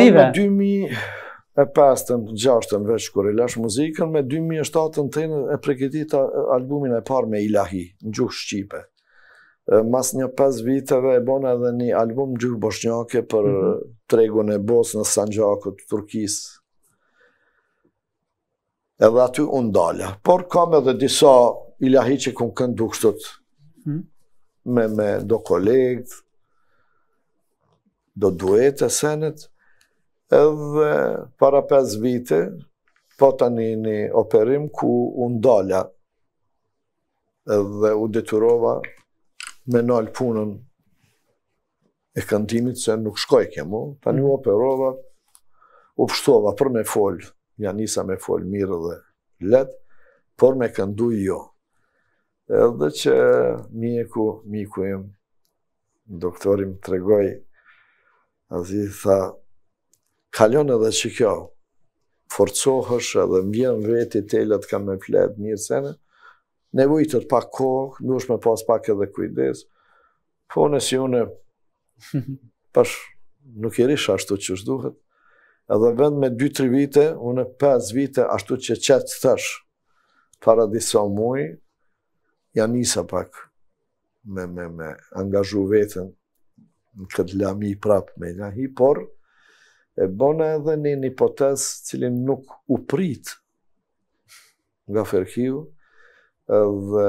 Edhe me 2005-ën, 2006-ën veç kur i lash muzikën, me 2007 e prekitita albumin e parë me Ilahi, në gjuhë Shqipe. Mas një 5 viteve e bon edhe një album në gjuhë Boshnjake për mhm. tregun e Bosë në Sanjakët, Turkisë. Edhe aty unë dalja. Por kam edhe disa Ilahi që kënë këndu kështët mhm. me, me do kolegë, do e senet, edhe para 5 vite, po tani një operim ku unë dalja edhe u detyrova me nalë punën e këndimit se nuk shkoj ke tani u operova, u pështova për me folë, ja nisa me folë mirë dhe letë, por me këndu jo. Edhe që miku, miku im, doktorim të regoj, a zi tha, kalon edhe që kjo, forcohësh edhe mbjën veti telet ka me fletë cene, sene, të pak kohë, në është me pas pak edhe kujdes, po në si une, pash nuk i rish ashtu që është duhet, edhe vend me 2-3 vite, une 5 vite ashtu që qëtë të tësh, para disa muaj, ja nisa pak me, me, me angazhu vetën në këtë lami prapë me nga hi, por, e bona edhe një një potes cilin nuk u prit nga Ferkiu dhe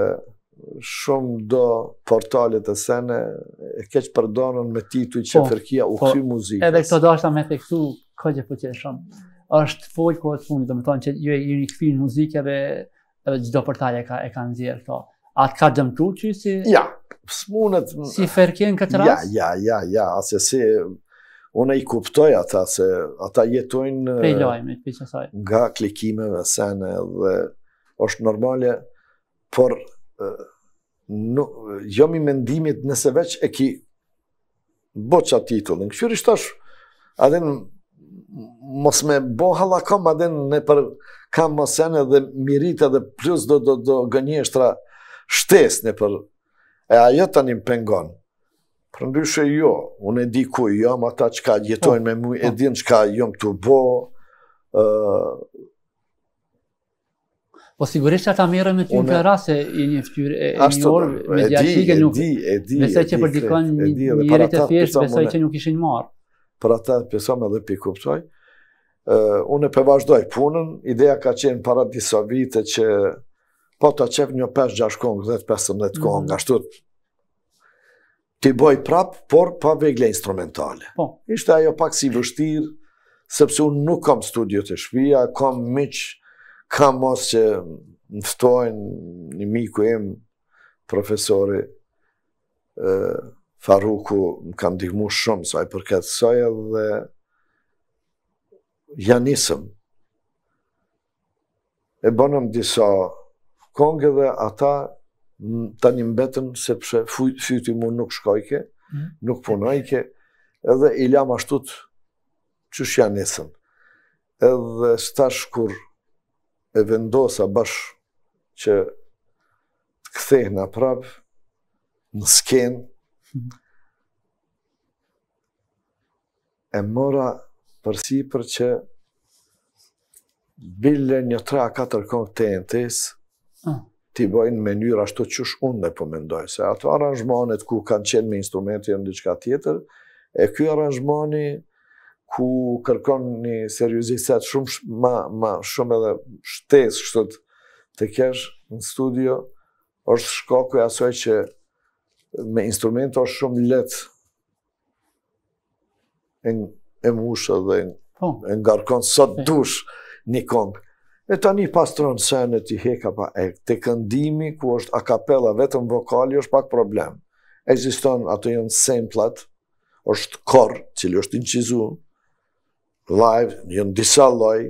shumë do portalet e sene e keq përdonën me tituj që po, Ferkia u po, kry muzikës. Edhe këto dashta me të këtu, ka që përqe po shumë, është folë kohët fundë, dhe me tonë që ju e një këtë një muzikë edhe edhe gjdo përtaje ka, e ka nëzirë këto. A të ka dëmtu që si... Ja, s'munët... Si Ferkia në këtë rast? Ja, ja, ja, ja, asë si Unë i kuptoj ata se ata jetojnë nga klikimeve, sene, dhe është normale, por nga klikimeve, është por mendimit nëse veç e ki boqa titullin. Këshur është, adhen mos me bo halakom, adhen ne për kam mosene dhe mirita dhe plus do gënjështra shtes ne për e ajo të një pëngonë. Për jo, unë e di ku i jam, ata që ka gjetojnë me mu, e po. di në që ka jam të bo. Po sigurisht që ata mire me ty në të rase, i një fëtyr e një orë, me dja qike nuk, mese që për dikon njërit e fjesht, besoj që nuk ishin marë. Për ata, pesam edhe për kuptoj, unë e përvazhdoj punën, ideja ka qenë para disa vite që, Po të qef një 5-6 kongë, 10-15 kongë, nga shtut t'i boj prapë, por pa vegle instrumentale. Po. Ishte ajo pak si vështirë, sepse unë nuk kam studio të shpia, kam miq, kam mos që më ftojnë një miku em, profesori Faruku, më kam dikmu shumë, saj përket saj edhe janisëm. E bënëm disa kongë dhe ata ta një sepse fyti mu nuk shkojke, mm. nuk punojke, edhe i lam ashtu të që shja Edhe stash kur e vendosa bashkë që të këthejnë në prapë, në skenë, mm. e mora përsi për që bille një tre a katër kongë të e në tesë, ah ti bëjnë mënyrë ashtu që është unë dhe përmendoj, po se ato aranjmanet ku kanë qenë me instrumenti e në diqka tjetër, e kjo aranjmani ku kërkon një seriuzitet shumë ma, ma, shumë edhe shtesë shtët të kesh në studio, është shkaku e asoj që me instrumento është shumë letë e, e mushë dhe po. e, oh. ngarkon sot dush një kongë. E tani pastronë sene ti heka pa e të këndimi ku është a kapella vetëm vokali është pak problem. Existon ato jenë semplat, është korë cilë është inqizu, live, jenë disa loj,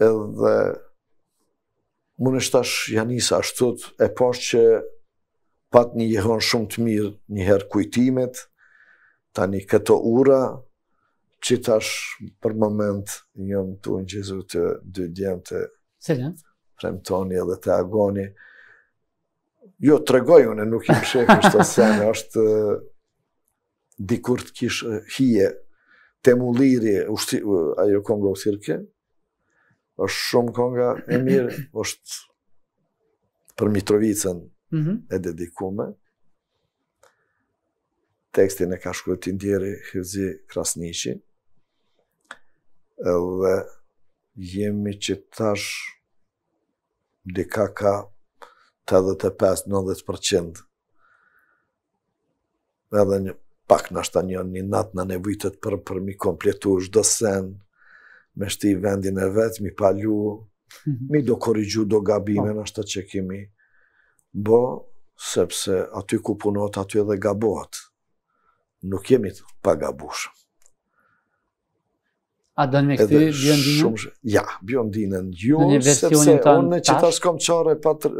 edhe më në shtash janisa ashtut e poshtë që pat një jehon shumë të mirë njëherë kujtimet, tani këto ura, që tash për moment njëmë tu në gjithu të dy djemë të fremtoni premtoni edhe të agoni. Jo, të regoj unë, nuk i më shekë është të senë, është dikur të kishë hije, të muliri, ushti, ajo kongo sirke, është shumë konga e mirë, është për Mitrovicën mhm. e dedikume, tekstin e ka shkruar ndjeri, Hyzi Krasniqi edhe jemi që tash dika ka 85-90% edhe një pak në ashtë një një natë në nevitët për për mi kompletu shdo do sen, me shti vendin e vetë, mi palju, mhm. mi do korigju do gabime po. në ashtë që kemi, bo, sepse aty ku punot, aty edhe gabohat. Nuk jemi pa pagabushëm. A do në me këty Biondinën? Shumë shumë, ja, Biondinën ju, sepse unë në qëta s'kom qare patë...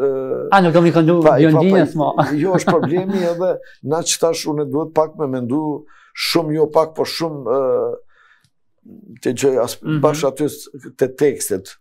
A, nuk do më i këndu Biondinën s'ma? Jo, është problemi edhe, na qëta shë unë e duhet pak me mendu shumë jo pak, po shumë të gjë, mhm. bashkë aty të tekstet,